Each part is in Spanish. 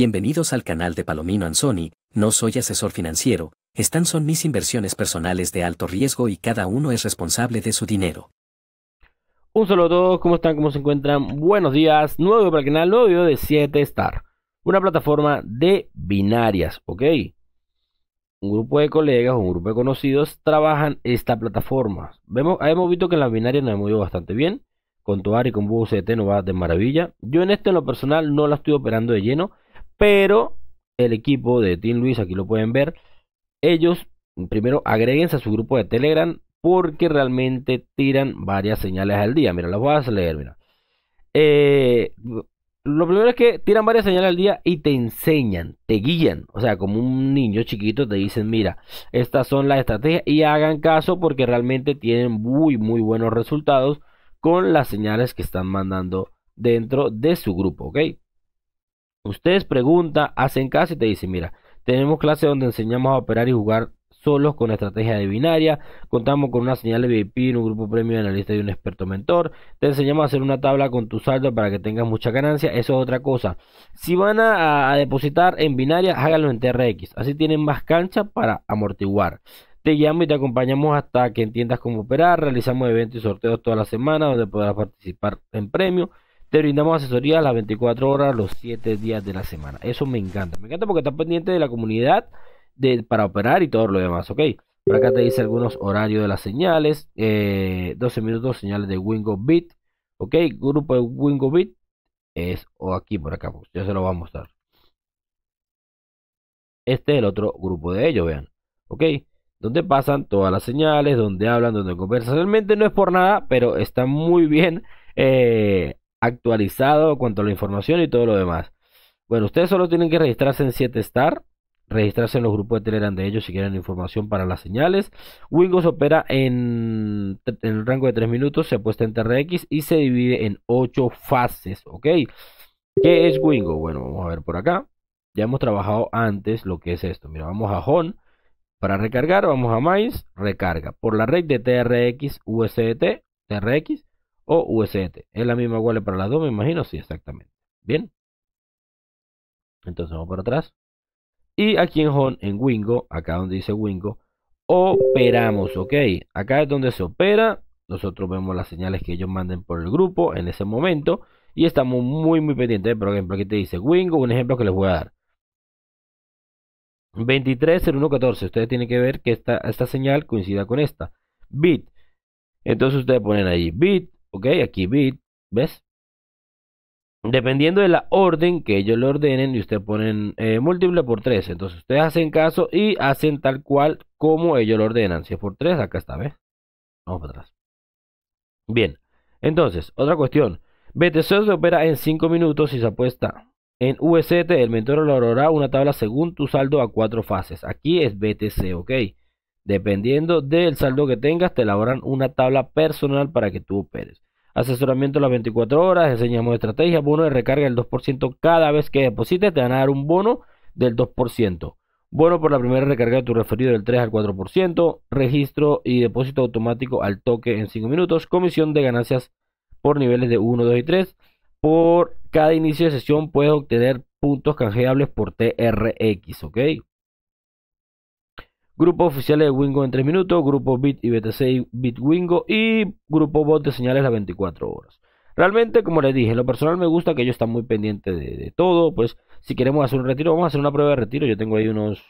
Bienvenidos al canal de Palomino Anzoni. no soy asesor financiero, están son mis inversiones personales de alto riesgo y cada uno es responsable de su dinero. Un saludo a todos, ¿cómo están? ¿Cómo se encuentran? Buenos días, nuevo para el canal, nuevo video de 7 Star, una plataforma de binarias, ¿ok? Un grupo de colegas, un grupo de conocidos trabajan esta plataforma. Vemos, hemos visto que en las binarias nos hemos ido bastante bien, con Toar y con BUCT no va de maravilla. Yo en este en lo personal no la estoy operando de lleno, pero el equipo de Team Luis, aquí lo pueden ver, ellos primero agréguense a su grupo de Telegram porque realmente tiran varias señales al día. Mira, las voy a leer, mira. Eh, lo primero es que tiran varias señales al día y te enseñan, te guían. O sea, como un niño chiquito te dicen, mira, estas son las estrategias y hagan caso porque realmente tienen muy, muy buenos resultados con las señales que están mandando dentro de su grupo, ¿ok? Ustedes preguntan, hacen caso y te dicen, mira, tenemos clases donde enseñamos a operar y jugar solos con estrategia de binaria, contamos con una señal de VIP, un grupo premio de lista y un experto mentor, te enseñamos a hacer una tabla con tu saldo para que tengas mucha ganancia, eso es otra cosa. Si van a, a depositar en binaria, háganlo en TRX, así tienen más cancha para amortiguar. Te guiamos y te acompañamos hasta que entiendas cómo operar, realizamos eventos y sorteos toda la semana donde podrás participar en premio te brindamos asesoría a las 24 horas, los 7 días de la semana. Eso me encanta. Me encanta porque está pendiente de la comunidad de, para operar y todo lo demás, ¿ok? Por acá te dice algunos horarios de las señales. 12 eh, minutos, señales de Wingo Beat. ¿Ok? Grupo de Wingo Beat es o aquí por acá. Pues, yo se lo voy a mostrar. Este es el otro grupo de ellos, vean. ¿Ok? Donde pasan todas las señales, donde hablan, donde conversan. Realmente no es por nada, pero está muy bien eh, actualizado cuanto a la información y todo lo demás. Bueno, ustedes solo tienen que registrarse en 7star, registrarse en los grupos de Telegram de ellos si quieren información para las señales. se opera en, el rango de 3 minutos, se apuesta en TRX y se divide en 8 fases, ¿ok? ¿Qué es Wingo? Bueno, vamos a ver por acá. Ya hemos trabajado antes lo que es esto. Mira, vamos a Home. Para recargar, vamos a Mais, recarga. Por la red de TRX USDT, TRX, o USD Es la misma igual para las dos, me imagino, sí, exactamente. Bien. Entonces vamos para atrás. Y aquí en Home, en Wingo, acá donde dice Wingo, operamos, ¿ok? Acá es donde se opera. Nosotros vemos las señales que ellos manden por el grupo en ese momento. Y estamos muy, muy pendientes. Por ejemplo, aquí te dice Wingo, un ejemplo que les voy a dar. 230114. Ustedes tienen que ver que esta, esta señal coincida con esta. Bit. Entonces ustedes ponen ahí bit Ok, aquí bit, ¿ves? Dependiendo de la orden que ellos le ordenen, y usted ponen eh, múltiple por 3. Entonces ustedes hacen caso y hacen tal cual como ellos lo ordenan. Si es por 3, acá está, ¿ves? Vamos para atrás. Bien, entonces, otra cuestión. BTC se opera en 5 minutos y se apuesta. En UST, el mentor valorará una tabla según tu saldo a 4 fases. Aquí es BTC, ¿ok? Dependiendo del saldo que tengas, te elaboran una tabla personal para que tú operes. Asesoramiento las 24 horas, enseñamos estrategia, bono de recarga del 2% cada vez que deposites, te van a dar un bono del 2%. Bono por la primera recarga de tu referido del 3 al 4%, registro y depósito automático al toque en 5 minutos, comisión de ganancias por niveles de 1, 2 y 3. Por cada inicio de sesión puedes obtener puntos canjeables por TRX, ¿ok? Grupo oficiales de Wingo en 3 minutos, grupo Bit y BTC Bitwingo y grupo bot de señales a 24 horas. Realmente, como les dije, lo personal me gusta que ellos están muy pendientes de, todo. Pues si queremos hacer un retiro, vamos a hacer una prueba de retiro. Yo tengo ahí unos...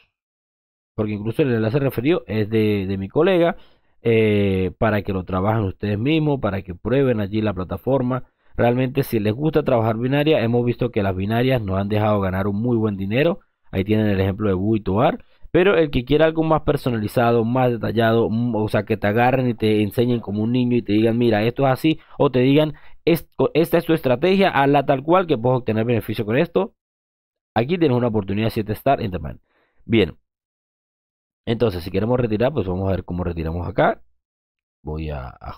Porque incluso el enlace referido es de, mi colega. Eh, para que lo trabajen ustedes mismos, para que prueben allí la plataforma. Realmente si les gusta trabajar binaria, hemos visto que las binarias nos han dejado ganar un muy buen dinero. Ahí tienen el ejemplo de Buitoar. Pero el que quiera algo más personalizado, más detallado, o sea, que te agarren y te enseñen como un niño y te digan, mira, esto es así, o te digan, esta es tu estrategia, a la tal cual que puedes obtener beneficio con esto, aquí tienes una oportunidad 7 star en Bien. Entonces, si queremos retirar, pues vamos a ver cómo retiramos acá. Voy a, a,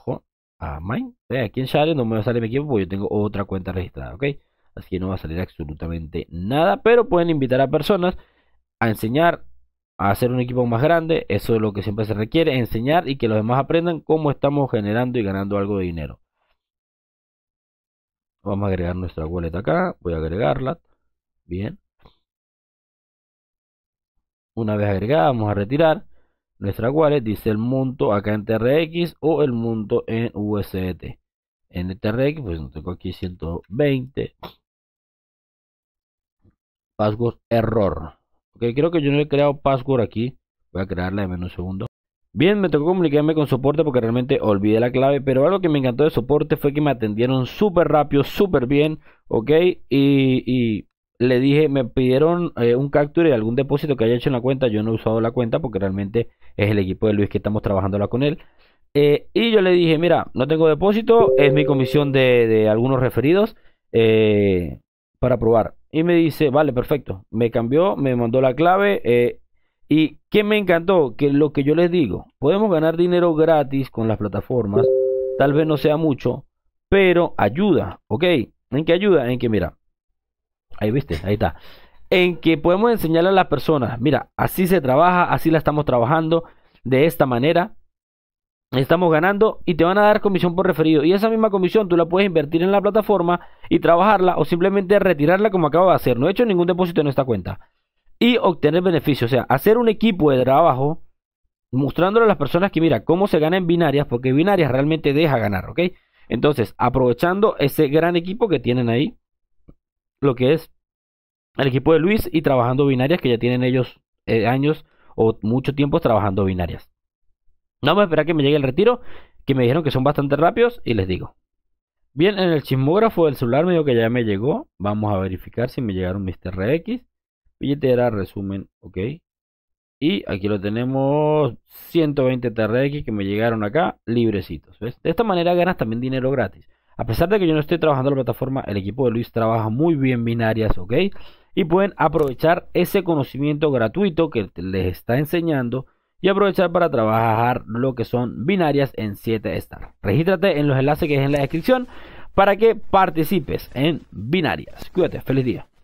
a Mine. Eh, aquí en Share no me va a salir mi equipo porque yo tengo otra cuenta registrada, ¿ok? Así que no va a salir absolutamente nada, pero pueden invitar a personas a enseñar hacer un equipo más grande, eso es lo que siempre se requiere, enseñar y que los demás aprendan cómo estamos generando y ganando algo de dinero. Vamos a agregar nuestra wallet acá, voy a agregarla, bien. Una vez agregada, vamos a retirar nuestra wallet, dice el monto acá en TRX o el monto en USDT. En TRX, pues tengo aquí 120. Password error creo que yo no he creado password aquí. Voy a crearla en un segundo. Bien, me tocó comunicarme con soporte porque realmente olvidé la clave, pero algo que me encantó de soporte fue que me atendieron súper rápido, súper bien, ¿ok? Y, le dije, me pidieron eh, un capture de algún depósito que haya hecho en la cuenta, yo no he usado la cuenta porque realmente es el equipo de Luis que estamos trabajando con él. Eh, y yo le dije, mira, no tengo depósito, es mi comisión de, algunos referidos eh, para probar y me dice, vale, perfecto. Me cambió, me mandó la clave. Eh, y que me encantó, que lo que yo les digo, podemos ganar dinero gratis con las plataformas. Tal vez no sea mucho, pero ayuda, ¿ok? ¿En qué ayuda? En que, mira, ahí viste, ahí está. En que podemos enseñar a las personas, mira, así se trabaja, así la estamos trabajando, de esta manera estamos ganando y te van a dar comisión por referido. Y esa misma comisión tú la puedes invertir en la plataforma y trabajarla o simplemente retirarla como acabo de hacer. No he hecho ningún depósito en esta cuenta. Y obtener beneficios. O sea, hacer un equipo de trabajo mostrándole a las personas que mira cómo se gana en binarias porque binarias realmente deja ganar, ¿ok? Entonces, aprovechando ese gran equipo que tienen ahí, lo que es el equipo de Luis y trabajando binarias que ya tienen ellos eh, años o mucho tiempo trabajando binarias. No vamos a esperar que me llegue el retiro, que me dijeron que son bastante rápidos y les digo. Bien, en el chismógrafo del celular me que ya me llegó. Vamos a verificar si me llegaron mis TRX. Billetera, resumen, ok. Y aquí lo tenemos, 120 TRX que me llegaron acá, librecitos. De esta manera ganas también dinero gratis. A pesar de que yo no estoy trabajando en la plataforma, el equipo de Luis trabaja muy bien binarias, ¿ok? Y pueden aprovechar ese conocimiento gratuito que les está enseñando y aprovechar para trabajar lo que son binarias en 7 star. Regístrate en los enlaces que es en la descripción para que participes en binarias. Cuídate, feliz día.